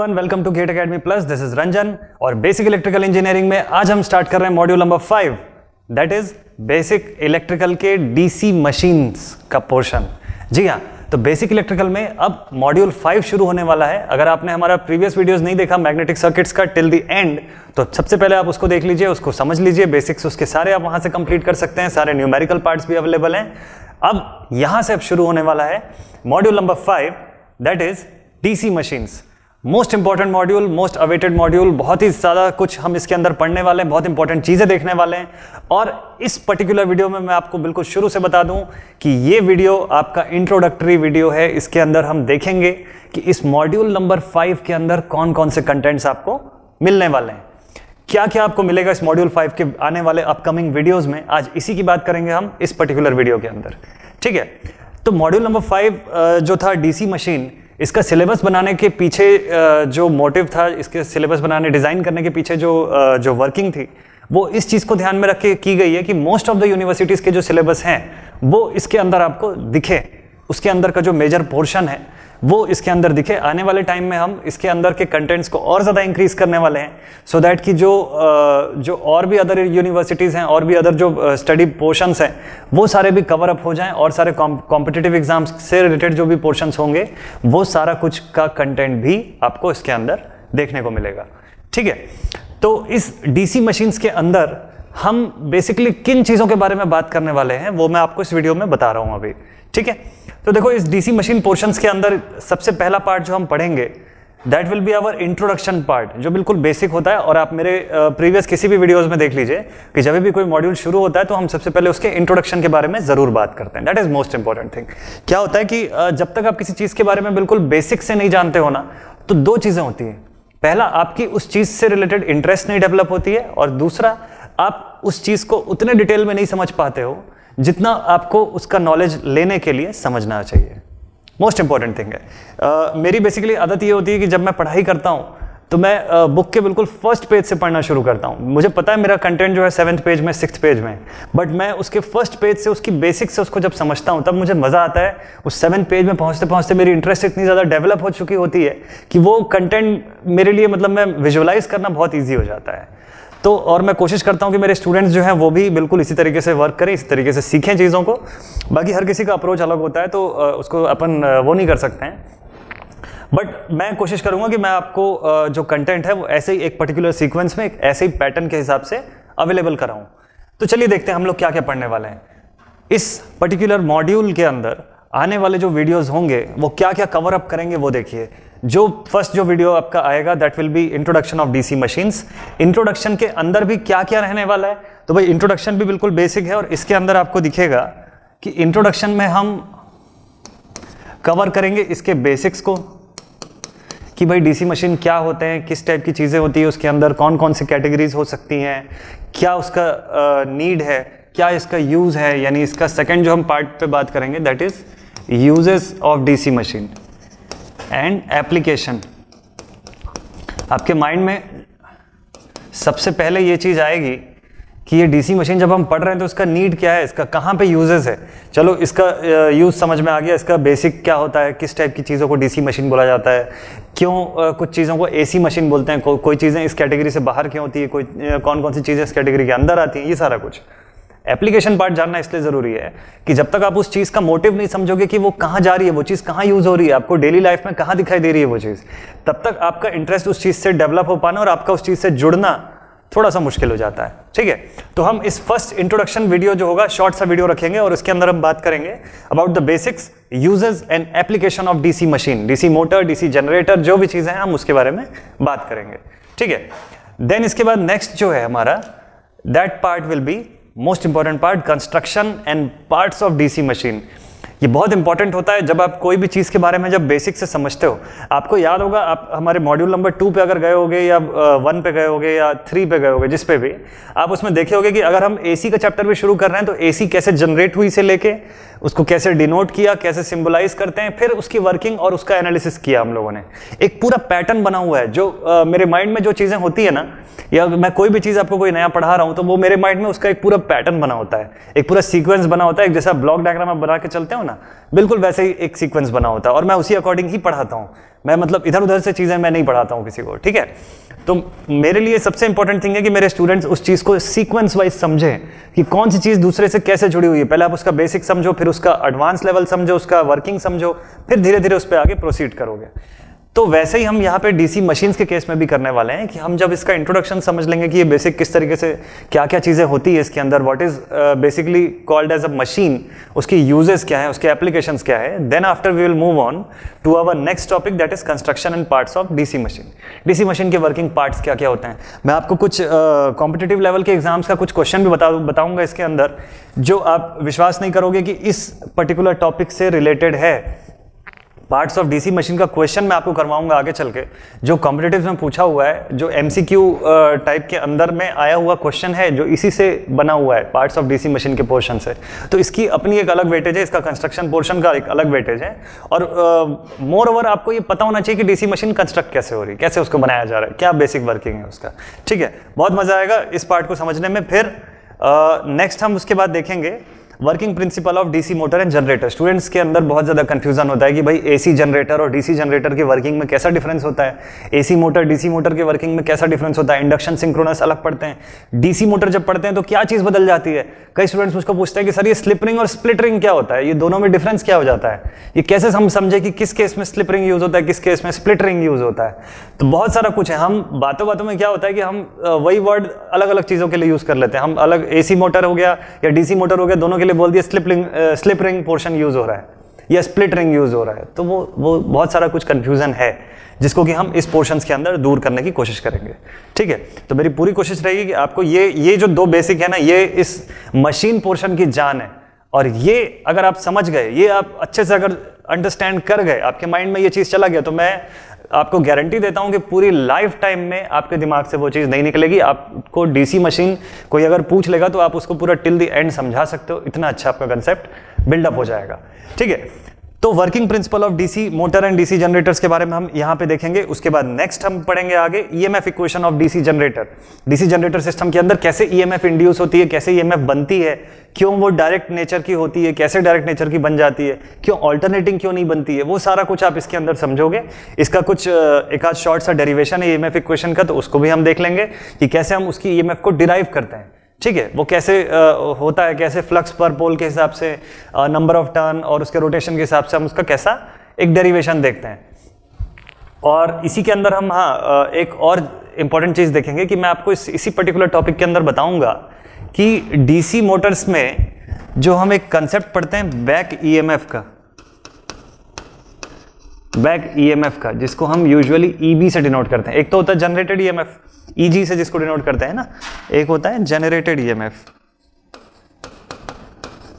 everyone welcome to Gate Academy Plus this is Ranjan और basic electrical engineering में आज हम स्टार्ट कर रहे हैं module number five that is basic electrical के डीसी मशीन्स का पोर्शन जी हाँ तो बेसिक इलेक्ट्रिकल में अब मॉड्यूल फाइव शुरू होने वाला है अगर आपने हमारा प्रीवियस वीडियोज नहीं देखा मैग्नेटिक सर्किट्स का टिल दी एंड तो सबसे पहले आप उसको देख लीजिए उसको समझ लीजिए बेसिक्स उसके सारे आप वहाँ से कंप्लीट कर सकते हैं सारे न्यूमेरिकल पार्ट्स भी अवेलेबल हैं अब यहाँ से अब शुरू होने वाला है module number five that is DC machines most important module most awaited module बहुत ही ज़्यादा कुछ हम इसके अंदर पढ़ने वाले हैं बहुत इंपॉर्टेंट चीज़ें देखने वाले हैं और इस पर्टिकुलर वीडियो में मैं आपको बिल्कुल शुरू से बता दूं कि ये वीडियो आपका इंट्रोडक्टरी वीडियो है इसके अंदर हम देखेंगे कि इस मॉड्यूल नंबर फाइव के अंदर कौन कौन से कंटेंट्स आपको मिलने वाले हैं क्या क्या आपको मिलेगा इस मॉड्यूल फाइव के आने वाले अपकमिंग वीडियोज़ में आज इसी की बात करेंगे हम इस पर्टिकुलर वीडियो के अंदर ठीक है तो मॉड्यूल नंबर फाइव जो था डीसी मशीन इसका सिलेबस बनाने के पीछे जो मोटिव था इसके सिलेबस बनाने डिज़ाइन करने के पीछे जो जो वर्किंग थी वो इस चीज़ को ध्यान में रख के की गई है कि मोस्ट ऑफ द यूनिवर्सिटीज़ के जो सिलेबस हैं वो इसके अंदर आपको दिखे उसके अंदर का जो मेजर पोर्शन है वो इसके अंदर दिखे आने वाले टाइम में हम इसके अंदर के कंटेंट्स को और ज़्यादा इंक्रीज करने वाले हैं सो so दैट कि जो जो और भी अदर यूनिवर्सिटीज़ हैं और भी अदर जो स्टडी पोर्शंस हैं वो सारे भी कवर अप हो जाएं और सारे कॉम्पिटिटिव एग्जाम्स से रिलेटेड जो भी पोर्शंस होंगे वो सारा कुछ का कंटेंट भी आपको इसके अंदर देखने को मिलेगा ठीक है तो इस डीसी मशीन्स के अंदर हम बेसिकली किन चीज़ों के बारे में बात करने वाले हैं वो मैं आपको इस वीडियो में बता रहा हूँ अभी ठीक है तो देखो इस डीसी मशीन पोर्शंस के अंदर सबसे पहला पार्ट जो हम पढ़ेंगे that will be our introduction part जो बिल्कुल बेसिक होता है और आप मेरे प्रीवियस किसी भी वीडियोस में देख लीजिए कि जब भी कोई मॉड्यूल शुरू होता है तो हम सबसे पहले उसके इंट्रोडक्शन के बारे में ज़रूर बात करते हैं that is most important thing क्या होता है कि जब तक आप किसी चीज़ के बारे में बिल्कुल बेसिक से नहीं जानते हो ना तो दो चीज़ें होती हैं पहला आपकी उस चीज़ से रिलेटेड इंटरेस्ट नहीं डेवलप होती है और दूसरा आप उस चीज़ को उतने डिटेल में नहीं समझ पाते हो जितना आपको उसका नॉलेज लेने के लिए समझना चाहिए मोस्ट इंपॉर्टेंट थिंग है uh, मेरी बेसिकली आदत ये होती है कि जब मैं पढ़ाई करता हूँ तो मैं बुक के बिल्कुल फर्स्ट पेज से पढ़ना शुरू करता हूँ मुझे पता है मेरा कंटेंट जो है सेवन्थ पेज में सिक्स पेज में बट मैं उसके फर्स्ट पेज से उसकी बेसिक से उसको जब समझता हूँ तब मुझे मज़ा आता है उस सेवन पेज में पहुँचते पहुँचते मेरी इंटरेस्ट इतनी ज़्यादा डेवलप हो चुकी होती है कि वो कंटेंट मेरे लिए मतलब मैं विजुअलाइज करना बहुत ईजी हो जाता है तो और मैं कोशिश करता हूँ कि मेरे स्टूडेंट्स जो हैं वो भी बिल्कुल इसी तरीके से वर्क करें इसी तरीके से सीखें चीज़ों को बाकी हर किसी का अप्रोच अलग होता है तो उसको अपन वो नहीं कर सकते हैं बट मैं कोशिश करूँगा कि मैं आपको जो कंटेंट है वो ऐसे ही एक पर्टिकुलर सीक्वेंस में एक ऐसे ही पैटर्न के हिसाब से अवेलेबल कराऊँ तो चलिए देखते हैं हम लोग क्या क्या पढ़ने वाले हैं इस पर्टिकुलर मॉड्यूल के अंदर आने वाले जो वीडियोज़ होंगे वो क्या क्या कवर अप करेंगे वो देखिए जो फर्स्ट जो वीडियो आपका आएगा that will be introduction of DC machines introduction के अंदर भी क्या क्या रहने वाला है तो भाई इंट्रोडक्शन भी बिल्कुल बेसिक है और इसके अंदर आपको दिखेगा कि इंट्रोडक्शन में हम कवर करेंगे इसके बेसिक्स को कि भाई डीसी मशीन क्या होते हैं किस टाइप की चीज़ें होती है उसके अंदर कौन कौन सी कैटेगरीज हो सकती हैं क्या उसका नीड uh, है क्या इसका यूज़ है यानी इसका सेकेंड जो हम पार्ट पे बात करेंगे that is uses of D machine and application आपके माइंड में सबसे पहले ये चीज़ आएगी कि ये डीसी मशीन जब हम पढ़ रहे हैं तो इसका नीड क्या है इसका कहाँ पे यूजेस है चलो इसका यूज़ समझ में आ गया इसका बेसिक क्या होता है किस टाइप की चीज़ों को डीसी मशीन बोला जाता है क्यों कुछ चीज़ों को एसी मशीन बोलते हैं को, कोई चीज़ें इस कैटेगरी से बाहर क्यों होती है कोई कौन कौन सी चीज़ें इस कैटेगरी के अंदर आती हैं ये सारा कुछ एप्लीकेशन पार्ट जानना इसलिए जरूरी है कि जब तक आप उस चीज का मोटिव नहीं समझोगे कि वो कहाँ जा रही है वो चीज कहाँ यूज हो रही है आपको डेली लाइफ में कहाँ दिखाई दे रही है वो चीज तब तक आपका इंटरेस्ट उस चीज से डेवलप हो पाना और आपका उस चीज से जुड़ना थोड़ा सा मुश्किल हो जाता है ठीक है तो हम इस फर्स्ट इंट्रोडक्शन वीडियो जो होगा शॉर्ट सा वीडियो रखेंगे और उसके अंदर हम बात करेंगे about the basics uses and application of DC machine DC motor DC generator जो भी चीज़ें हैं हम उसके बारे में बात करेंगे ठीक है देन इसके बाद नेक्स्ट जो है हमारा that part will be most important part construction and parts of DC machine ये बहुत इंपॉर्टेंट होता है जब आप कोई भी चीज़ के बारे में जब बेसिक से समझते हो आपको याद होगा आप हमारे मॉड्यूल नंबर टू पे अगर गए होगे या वन पे गए होगे या थ्री पे गए होगे जिस पे भी आप उसमें देखे होगे कि अगर हम एसी का चैप्टर भी शुरू कर रहे हैं तो एसी कैसे जनरेट हुई से लेके उसको कैसे डिनोट किया कैसे सिम्बलाइज करते हैं फिर उसकी वर्किंग और उसका एनालिसिस किया हम लोगों ने एक पूरा पैटर्न बना हुआ है जो आ, मेरे माइंड में जो चीज़ें होती है ना या मैं कोई भी चीज़ आपको कोई नया पढ़ा रहा हूँ तो वो मेरे माइंड में उसका एक पूरा पैटर्न बना होता है एक पूरा सीक्वेंस बना होता है एक जैसा ब्लॉक डायग्राम आप बना के चलते हो ना बिल्कुल वैसे ही एक सीक्वेंस बना होता है और मैं उसी अकॉर्डिंग ही पढ़ाता हूँ मैं मतलब इधर उधर से चीज़ें मैं नहीं पढ़ाता हूँ किसी को ठीक है तो मेरे लिए सबसे इंपॉर्टेंट थिंग है कि मेरे स्टूडेंट्स उस चीज़ को सीक्वेंस वाइज समझें कि कौन सी चीज़ दूसरे से कैसे जुड़ी हुई है पहले आप उसका बेसिक समझो फिर उसका एडवांस लेवल समझो उसका वर्किंग समझो फिर धीरे धीरे उस पर आगे प्रोसीड करोगे तो वैसे ही हम यहाँ पे डीसी मशीन्स के केस में भी करने वाले हैं कि हम जब इसका इंट्रोडक्शन समझ लेंगे कि ये बेसिक किस तरीके से क्या क्या चीज़ें होती है इसके अंदर what is basically called as a machine उसकी यूजेस क्या है उसके एप्लीकेशन क्या है then after we will move on to our next topic that is construction and parts of DC machine DC machine के वर्किंग पार्ट्स क्या क्या होते हैं मैं आपको कुछ कॉम्पिटेटिव uh, लेवल के एग्जाम्स का कुछ क्वेश्चन भी बता बताऊँगा इसके अंदर जो आप विश्वास नहीं करोगे कि इस पर्टिकुलर टॉपिक से रिलेटेड है पार्ट्स ऑफ डीसी मशीन का क्वेश्चन मैं आपको करवाऊंगा आगे चल के जो कॉम्पिटेटिव में पूछा हुआ है जो एमसीक्यू टाइप के अंदर में आया हुआ क्वेश्चन है जो इसी से बना हुआ है पार्ट्स ऑफ डीसी मशीन के पोर्शन से तो इसकी अपनी एक अलग वेटेज है इसका कंस्ट्रक्शन पोर्शन का एक अलग वेटेज है और मोर uh, ओवर आपको ये पता होना चाहिए कि डीसी मशीन कंस्ट्रक्ट कैसे हो रही है कैसे उसको बनाया जा रहा है क्या बेसिक वर्किंग है उसका ठीक है बहुत मज़ा आएगा इस पार्ट को समझने में फिर नेक्स्ट uh, हम उसके बाद देखेंगे working principle of DC motor and generator students के अंदर बहुत ज़्यादा कंफ्यूजन होता है कि भाई एसी जनरेटर और डीसी जनरेटर के वर्किंग में कैसा डिफरेंस होता है एसी मोटर डीसी मोटर के वर्किंग में कैसा डिफरेंस होता है इंडक्शन सिंक्रोनस अलग पढ़ते हैं डीसी मोटर जब पढ़ते हैं तो क्या चीज़ बदल जाती है कई स्टूडेंट्स मुझको पूछते हैं कि सर ये स्लिप रिंग और स्प्लिट रिंग क्या होता है ये दोनों में डिफरेंस क्या हो जाता है ये कैसे हम समझे कि किस केस में स्लिप रिंग यूज़ होता है किस केस में स्प्लिट रिंग यूज़ होता है तो बहुत सारा कुछ है हम बातों बातों में क्या होता है कि हम वही वर्ड अलग अलग चीज़ों के लिए यूज़ कर लेते हैं हम अलग ए मोटर हो गया या डीसी मोटर हो गया दोनों के लिए बोल दिया slip ring slip ring portion use हो रहा है या स्प्लिट रिंग यूज़ हो रहा है तो वो वो बहुत सारा कुछ कन्फ्यूज़न है जिसको कि हम इस पोर्शंस के अंदर दूर करने की कोशिश करेंगे ठीक है तो मेरी पूरी कोशिश रहेगी कि आपको ये ये जो दो बेसिक है ना ये इस मशीन पोर्शन की जान है और ये अगर आप समझ गए ये आप अच्छे से अगर अंडरस्टैंड कर गए आपके माइंड में ये चीज़ चला गया तो मैं आपको गारंटी देता हूँ कि पूरी लाइफ टाइम में आपके दिमाग से वो चीज़ नहीं निकलेगी आपको डीसी मशीन कोई अगर पूछ लेगा तो आप उसको पूरा टिल द एंड समझा सकते हो इतना अच्छा आपका कंसेप्ट बिल्डअप हो जाएगा ठीक है तो working principle of DC motor and DC generators के बारे में हम यहां पे देखेंगे उसके बाद नेक्स्ट हम पढ़ेंगे आगे EMF equation of DC generator DC generator system के अंदर कैसे ईएमएफ e इंड्यूस होती है कैसे ईएमएफ e बनती है क्यों वो डायरेक्ट नेचर की होती है कैसे डायरेक्ट नेचर की बन जाती है क्यों ऑल्टरनेटिंग क्यों नहीं बनती है वो सारा कुछ आप इसके अंदर समझोगे इसका कुछ एक आध शॉर्ट सा डेरिवेशन है एफ e इक्वेशन का तो उसको भी हम देख लेंगे कि कैसे हम उसकी एफ को डिराइव करते हैं ठीक है वो कैसे आ, होता है कैसे फ्लक्स पर पोल के हिसाब से नंबर ऑफ टर्न और उसके रोटेशन के हिसाब से हम उसका कैसा एक डेरिवेशन देखते हैं और इसी के अंदर हम हाँ एक और इम्पॉर्टेंट चीज़ देखेंगे कि मैं आपको इस इसी पर्टिकुलर टॉपिक के अंदर बताऊंगा कि डीसी मोटर्स में जो हम एक कंसेप्ट पढ़ते हैं बैक ईएमएफ e का बैक ईएमएफ e का जिसको हम यूजुअली ईबी e से डिनोट करते हैं एक तो होता है जनरेटेड ईएमएफ ईजी से जिसको डिनोट करते हैं ना एक होता है generated EMF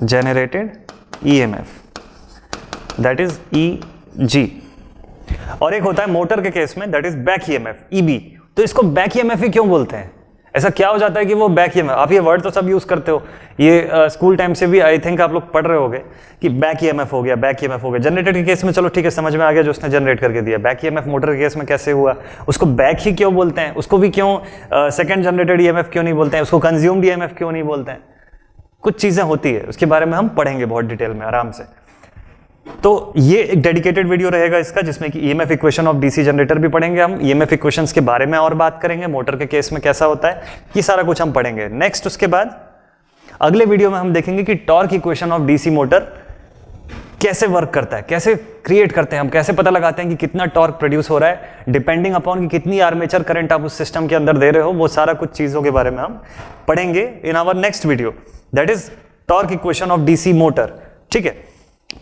generated EMF that is EG और एक होता है मोटर के केस में that is back EMF EB तो इसको बैक ईएमएफ e ही क्यों बोलते हैं ऐसा क्या हो जाता है कि वो बैक ई आप ये वर्ड तो सब यूज़ करते हो ये स्कूल टाइम से भी आई थिंक आप लोग पढ़ रहे हो कि बैक ई हो गया बैक ई हो गया जनरेटर के केस में चलो ठीक है समझ में आ गया जो उसने जनरेट करके दिया बैक ई मोटर के केस में कैसे हुआ उसको बैक ही क्यों बोलते हैं उसको भी क्यों सेकेंड जनरेटेड ई क्यों नहीं बोलते हैं उसको कंज्यूम्ड ई क्यों नहीं बोलते हैं कुछ चीज़ें होती है उसके बारे में हम पढ़ेंगे बहुत डिटेल में आराम से तो ये एक डेडिकेटेड वीडियो रहेगा इसका जिसमें कि EMF equation of DC generator भी पढ़ेंगे हम ईएमएफ इक्वेशंस के बारे में और बात करेंगे मोटर के केस में कैसा होता है ये सारा कुछ हम पढ़ेंगे नेक्स्ट उसके बाद अगले वीडियो में हम देखेंगे कि torque equation of DC motor कैसे वर्क करता है कैसे क्रिएट करते हैं हम कैसे पता लगाते हैं कि कितना टॉर्क प्रोड्यूस हो रहा है डिपेंडिंग अपॉन कि कितनी आर्मेचर करंट आप उस सिस्टम के अंदर दे रहे हो वो सारा कुछ चीज़ों के बारे में हम पढ़ेंगे in our next video that is torque equation of DC motor ठीक है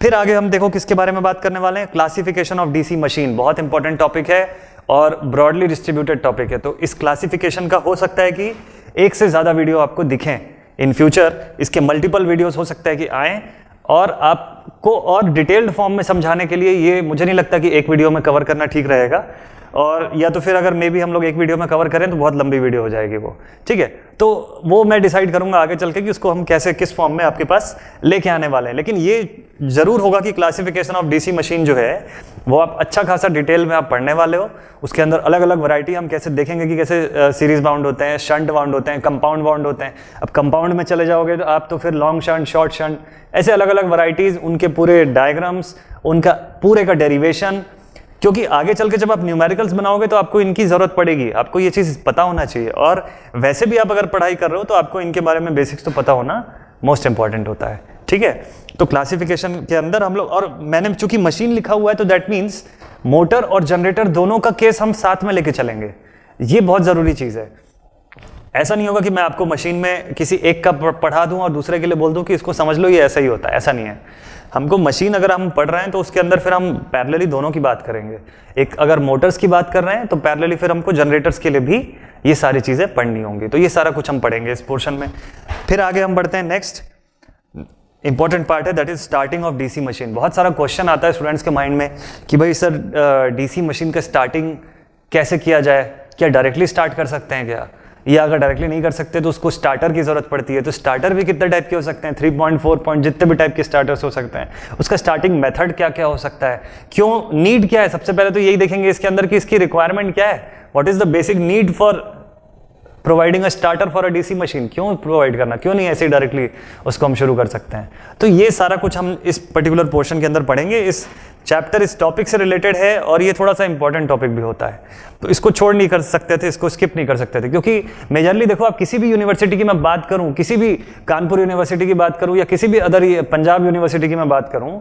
फिर आगे हम देखो किसके बारे में बात करने वाले हैं क्लासिफिकेशन ऑफ डीसी मशीन बहुत इंपॉर्टेंट टॉपिक है और ब्रॉडली डिस्ट्रीब्यूटेड टॉपिक है तो इस क्लासिफिकेशन का हो सकता है कि एक से ज़्यादा वीडियो आपको दिखें इन फ्यूचर इसके मल्टीपल वीडियोस हो सकता है कि आए और आपको और डिटेल्ड फॉर्म में समझाने के लिए ये मुझे नहीं लगता कि एक वीडियो में कवर करना ठीक रहेगा और या तो फिर अगर मे भी हम लोग एक वीडियो में कवर करें तो बहुत लंबी वीडियो हो जाएगी वो ठीक है तो वो मैं डिसाइड करूंगा आगे चल के कि उसको हम कैसे किस फॉर्म में आपके पास लेके आने वाले हैं लेकिन ये ज़रूर होगा कि क्लासिफिकेशन ऑफ डीसी मशीन जो है वो आप अच्छा खासा डिटेल में आप पढ़ने वाले हो उसके अंदर अलग अलग वैरायटी हम कैसे देखेंगे कि कैसे सीरीज बाउंड होते हैं शंट बाउंड होते हैं कंपाउंड बाउंड होते हैं अब कंपाउंड में चले जाओगे तो आप तो फिर लॉन्ग शंट शॉर्ट शंट ऐसे अलग अलग वैरायटीज़ उनके पूरे डायग्राम्स उनका पूरे का डेरिवेशन क्योंकि आगे चल के जब आप न्यूमेरिकल्स बनाओगे तो आपको इनकी ज़रूरत पड़ेगी आपको ये चीज़ पता होना चाहिए और वैसे भी आप अगर पढ़ाई कर रहे हो तो आपको इनके बारे में बेसिक्स तो पता होना मोस्ट इंपॉर्टेंट होता है ठीक है तो क्लासिफिकेशन के अंदर हम लोग और मैंने चूंकि मशीन लिखा हुआ है तो दैट मीन्स मोटर और जनरेटर दोनों का केस हम साथ में लेके चलेंगे ये बहुत ज़रूरी चीज़ है ऐसा नहीं होगा कि मैं आपको मशीन में किसी एक का पढ़ा दूं और दूसरे के लिए बोल दूं कि इसको समझ लो ये ऐसा ही होता है ऐसा नहीं है हमको मशीन अगर हम पढ़ रहे हैं तो उसके अंदर फिर हम पैरेलली दोनों की बात करेंगे एक अगर मोटर्स की बात कर रहे हैं तो पैरेलली फिर हमको जनरेटर्स के लिए भी ये सारी चीज़ें पढ़नी होंगी तो ये सारा कुछ हम पढ़ेंगे इस पोर्शन में फिर आगे हम बढ़ते हैं नेक्स्ट इंपॉर्टेंट पार्ट है that is starting of DC machine बहुत सारा क्वेश्चन आता है स्टूडेंट्स के माइंड में कि भाई सर डीसी मशीन का स्टार्टिंग कैसे किया जाए क्या डायरेक्टली स्टार्ट कर सकते हैं क्या या अगर डायरेक्टली नहीं कर सकते तो उसको स्टार्टर की ज़रूरत पड़ती है तो स्टार्टर भी कितने टाइप के हो सकते हैं थ्री पॉइंट फोर पॉइंट जितने भी टाइप के स्टार्टर्स हो सकते हैं उसका स्टार्टिंग मेथड क्या क्या हो सकता है क्यों नीड क्या है सबसे पहले तो यही देखेंगे इसके अंदर कि इसकी रिक्वायरमेंट क्या है what is the basic need for providing a starter for a DC machine क्यों प्रोवाइड करना क्यों नहीं ऐसे ही डायरेक्टली उसको हम शुरू कर सकते हैं तो ये सारा कुछ हम इस पर्टिकुलर पोर्शन के अंदर पढ़ेंगे इस चैप्टर इस टॉपिक से रिलेटेड है और ये थोड़ा सा इंपॉर्टेंट टॉपिक भी होता है तो इसको छोड़ नहीं कर सकते थे इसको स्किप नहीं कर सकते थे क्योंकि मेजरली देखो आप किसी भी यूनिवर्सिटी की मैं बात करूं किसी भी कानपुर यूनिवर्सिटी की बात करूं या किसी भी अदर पंजाब यूनिवर्सिटी की मैं बात करूं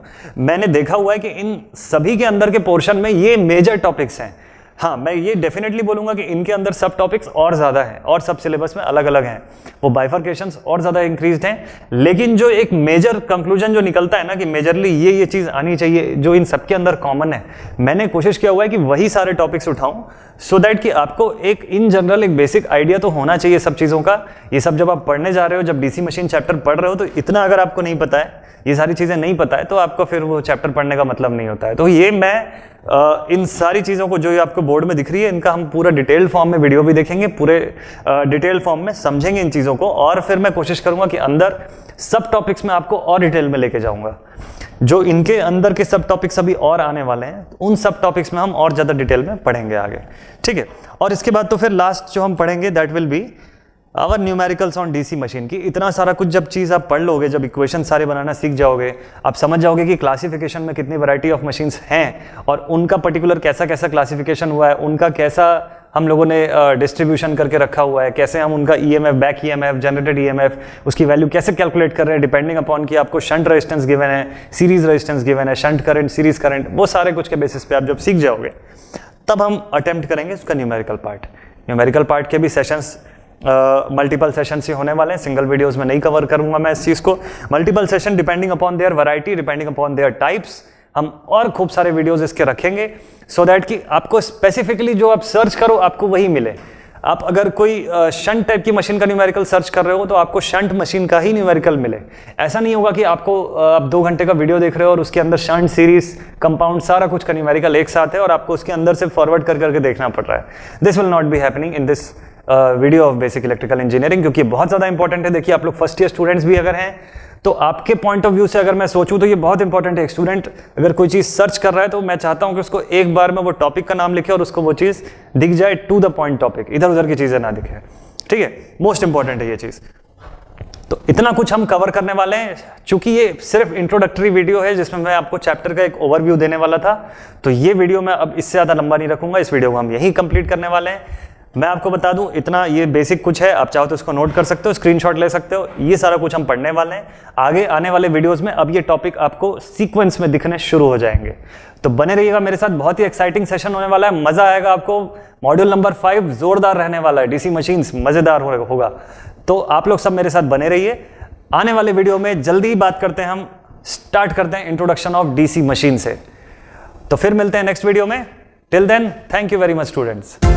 मैंने देखा हुआ है कि इन सभी के अंदर के पोर्शन में ये मेजर टॉपिक्स हैं हाँ मैं ये डेफिनेटली बोलूँगा कि इनके अंदर सब टॉपिक्स और ज़्यादा हैं और सब सिलेबस में अलग अलग हैं वो बाइफर्केशन और ज़्यादा इंक्रीज हैं लेकिन जो एक मेजर कंक्लूजन जो निकलता है ना कि मेजरली ये ये चीज़ आनी चाहिए जो इन सबके अंदर कॉमन है मैंने कोशिश किया हुआ है कि वही सारे टॉपिक्स उठाऊँ सो so दैट कि आपको एक इन जनरल एक बेसिक आइडिया तो होना चाहिए सब चीज़ों का ये सब जब आप पढ़ने जा रहे हो जब डीसी मशीन चैप्टर पढ़ रहे हो तो इतना अगर आपको नहीं पता है ये सारी चीज़ें नहीं पता है तो आपको फिर वो चैप्टर पढ़ने का मतलब नहीं होता है तो ये मैं इन सारी चीज़ों को जो ये आपको बोर्ड में दिख रही है इनका हम पूरा डिटेल फॉर्म में वीडियो भी देखेंगे पूरे डिटेल फॉर्म में समझेंगे इन चीज़ों को और फिर मैं कोशिश करूँगा कि अंदर सब टॉपिक्स में आपको और डिटेल में लेके जाऊँगा जो इनके अंदर के सब टॉपिक्स अभी और आने वाले हैं उन सब टॉपिक्स में हम और ज़्यादा डिटेल में पढ़ेंगे आगे ठीक है और इसके बाद तो फिर लास्ट जो हम पढ़ेंगे that will be our numericals on DC machine की इतना सारा कुछ जब चीज़ आप पढ़ लोगे जब इक्वेशन सारे बनाना सीख जाओगे आप समझ जाओगे कि क्लासिफिकेशन में कितनी वैरायटी ऑफ मशीन्स हैं और उनका पर्टिकुलर कैसा कैसा क्लासिफिकेशन हुआ है उनका कैसा हम लोगों ने डिस्ट्रीब्यूशन uh, करके रखा हुआ है कैसे हम उनका E M F back E M F generated E M F उसकी वैल्यू कैसे कैलकुलेट कर रहे हैं डिपेंडिंग अपॉन कि आपको शंट रजिस्टेंस गिवन है सीरीज रजिस्टेंस गिवन है शंट करंट सीरीज करंट वो सारे कुछ के बेसिस पे आप जब सीख जाओगे तब हम अटेम्प्ट करेंगे उसका न्यूमेरिकल पार्ट न्यूमेरिकल पार्ट के भी सेशंस मल्टीपल सेशन से होने वाले हैं सिंगल वीडियोस में नहीं कवर करूंगा मैं इस चीज़ को multiple session depending upon their variety depending upon their types हम और खूब सारे वीडियोस इसके रखेंगे सो so दैट कि आपको स्पेसिफिकली जो आप सर्च करो आपको वही मिले आप अगर कोई शंट टाइप की मशीन का न्यूमेरिकल सर्च कर रहे हो तो आपको शंट मशीन का ही न्यूमेरिकल मिले ऐसा नहीं होगा कि आपको आप दो घंटे का वीडियो देख रहे हो और उसके अंदर शंट सीरीज कंपाउंड सारा कुछ का न्यूमेरिकल एक साथ है और आपको उसके अंदर से फॉरवर्ड कर करके देखना पड़ रहा है this will not be happening in this video of basic electrical engineering क्योंकि बहुत ज़्यादा इंपॉर्टेंट है देखिए आप लोग फर्स्ट ईयर स्टूडेंट्स भी अगर हैं तो आपके पॉइंट ऑफ व्यू से अगर मैं सोचूं तो ये बहुत इंपॉर्टेंट है स्टूडेंट अगर कोई चीज़ सर्च कर रहा है तो मैं चाहता हूं कि उसको एक बार में वो टॉपिक का नाम लिखे और उसको वो चीज़ दिख जाए टू द पॉइंट टॉपिक इधर उधर की चीज़ें ना दिखे ठीक है मोस्ट इंपॉर्टेंट है ये चीज़ तो इतना कुछ हम कवर करने वाले हैं चूंकि ये सिर्फ इंट्रोडक्टरी वीडियो है जिसमें मैं आपको चैप्टर का एक ओवरव्यू देने वाला था तो ये वीडियो मैं अब इससे ज़्यादा लंबा नहीं रखूंगा इस वीडियो को हम यहीं कंप्लीट करने वाले हैं मैं आपको बता दूं इतना ये बेसिक कुछ है आप चाहो तो इसको नोट कर सकते हो स्क्रीनशॉट ले सकते हो ये सारा कुछ हम पढ़ने वाले हैं आगे आने वाले वीडियोस में अब ये टॉपिक आपको सीक्वेंस में दिखने शुरू हो जाएंगे तो बने रहिएगा मेरे साथ बहुत ही एक्साइटिंग सेशन होने वाला है मज़ा आएगा आपको मॉड्यूल नंबर फाइव जोरदार रहने वाला है डीसी मशीन मज़ेदार होगा तो आप लोग सब मेरे साथ बने रहिए आने वाले वीडियो में जल्दी ही बात करते हैं हम स्टार्ट करते हैं इंट्रोडक्शन ऑफ डीसी मशीन से तो फिर मिलते हैं नेक्स्ट वीडियो में till then thank you very much students